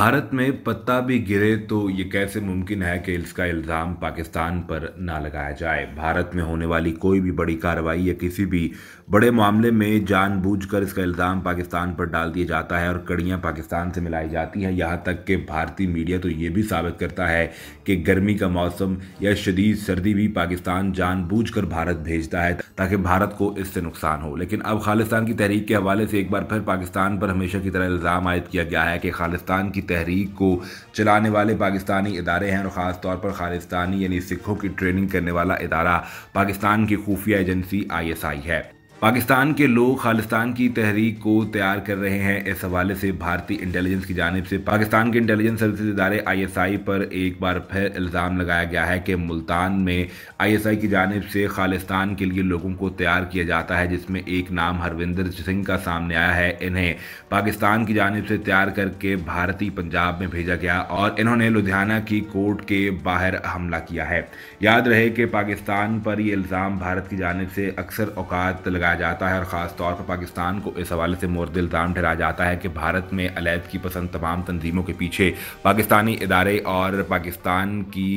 भारत में पत्ता भी गिरे तो ये कैसे मुमकिन है कि इसका इल्ज़ाम पाकिस्तान पर ना लगाया जाए भारत में होने वाली कोई भी बड़ी कार्रवाई या किसी भी बड़े मामले में जानबूझकर इसका इल्ज़ाम पाकिस्तान पर डाल दिया जाता है और कड़ियाँ पाकिस्तान से मिलाई जाती हैं यहाँ तक कि भारतीय मीडिया तो ये भी साबित करता है कि गर्मी का मौसम या शदीद सर्दी भी पाकिस्तान जानबूझकर भारत भेजता है ताकि भारत को इससे नुकसान हो लेकिन अब खालिस्तान की तहरीक के हवाले से एक बार फिर पाकिस्तान पर हमेशा की तरह इल्ज़ाम आयद किया गया है कि खालिस्तान की तहरीक को चलाने वाले पाकिस्तानी इदारे हैं और ख़ासतौर पर खालिस्तानी यानी सिखों की ट्रेनिंग करने वाला इदारा पाकिस्तान की खुफिया एजेंसी आई है पाकिस्तान के लोग खालिस्तान की तहरीक को तैयार कर रहे हैं इस हवाले से भारतीय इंटेलिजेंस की जानब से पाकिस्तान के इंटेलिजेंस सर्विस इदारे आईएसआई पर एक बार फिर इल्ज़ाम लगाया गया है कि मुल्तान में आईएसआई की जानब से खालिस्तान के लिए लोगों को तैयार किया जाता है जिसमें एक नाम हरविंदर सिंह का सामने आया है इन्हें पाकिस्तान की जानब से तैयार करके भारतीय पंजाब में भेजा गया और इन्होंने लुधियाना की कोर्ट के बाहर हमला किया है याद रहे कि पाकिस्तान पर ये इल्ज़ाम भारत की जानब से अक्सर अवकात लगाया ठहराया जाता है और ख़ास तौर पर पाकिस्तान को इस हवाले से मुर्द इल्ज़ाम ठहराया जाता है कि भारत में की पसंद तमाम तनजीमों के पीछे पाकिस्तानी इदारे और पाकिस्तान की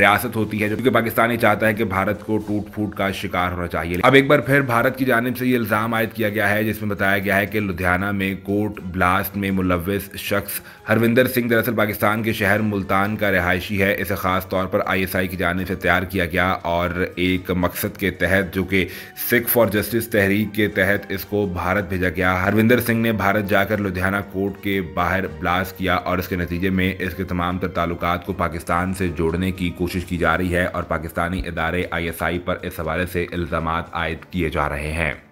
रियासत होती है जो जबकि पाकिस्तानी चाहता है कि भारत को टूट फूट का शिकार होना चाहिए अब एक बार फिर भारत की जानब से ये इल्ज़ाम आयद किया गया है जिसमें बताया गया है कि लुधियाना में कोर्ट ब्लास्ट में मुलविस शख्स हरविंदर सिंह दरअसल पाकिस्तान के शहर मुल्तान का रिहायशी है इसे ख़ास तौर पर आई की जानब से तैयार किया गया और एक मकसद के तहत जो कि सिख फॉर जस्टिस तहत तहरीक के तहत इसको भारत भेजा गया हरविंदर सिंह ने भारत जाकर लुधियाना कोर्ट के बाहर ब्लास्ट किया और इसके नतीजे में इसके तमाम तर ताल्लुक को पाकिस्तान से जोड़ने की कोशिश की जा रही है और पाकिस्तानी इदारे आईएसआई पर इस हवाले से इल्ज़ाम आयद किए जा रहे हैं